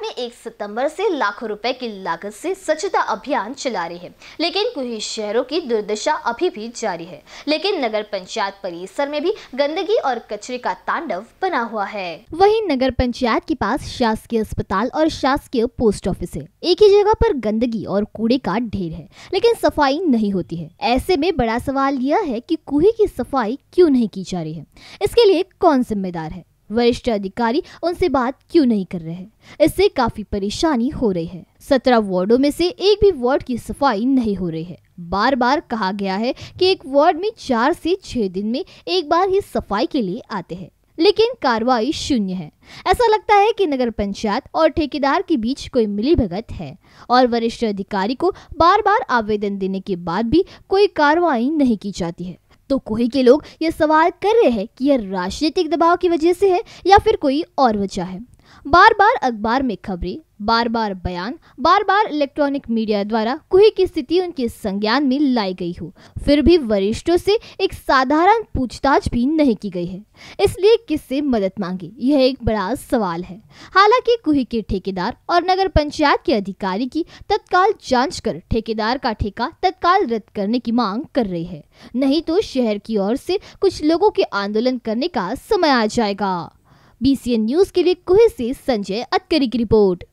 गुजरात में 1 सितंबर से लाखों रुपए की लागत से स्वच्छता अभियान चला रही है लेकिन कुछ शहरों की दुर्दशा अभी भी जारी है लेकिन नगर पंचायत परिसर में भी गंदगी और कचरे का तांडव बना हुआ है वहीं नगर पंचायत के पास शासकीय अस्पताल और शासकीय पोस्ट ऑफिस है एक ही जगह पर गंदगी और कूड़े का ढेर है लेकिन सफाई नहीं होती है ऐसे में बड़ा सवाल यह है की कुहे की सफाई क्यूँ नहीं की जा रही है इसके लिए कौन जिम्मेदार है वरिष्ठ अधिकारी उनसे बात क्यों नहीं कर रहे इससे काफी परेशानी हो रही है सत्रह वार्डो में से एक भी वार्ड की सफाई नहीं हो रही है बार बार कहा गया है कि एक वार्ड में चार से छह दिन में एक बार ही सफाई के लिए आते हैं लेकिन कार्रवाई शून्य है ऐसा लगता है कि नगर पंचायत और ठेकेदार के बीच कोई मिलीभगत है और वरिष्ठ अधिकारी को बार बार आवेदन देने के बाद भी कोई कार्रवाई नहीं की जाती है तो कोई के लोग ये सवाल कर रहे हैं कि यह राजनीतिक दबाव की वजह से है या फिर कोई और वजह है बार बार अखबार में खबरें बार बार बयान बार बार इलेक्ट्रॉनिक मीडिया द्वारा कुही की स्थिति उनके संज्ञान में लाई गई हो फिर भी वरिष्ठों से एक साधारण पूछताछ भी नहीं की गई है इसलिए किससे मदद मांगी यह एक बड़ा सवाल है हालांकि कुही के ठेकेदार और नगर पंचायत के अधिकारी की तत्काल जांच कर ठेकेदार का ठेका तत्काल रद्द करने की मांग कर रही है नहीं तो शहर की ओर से कुछ लोगों के आंदोलन करने का समय आ जाएगा बीसीएन न्यूज के लिए कुहे से संजय अतकरी की रिपोर्ट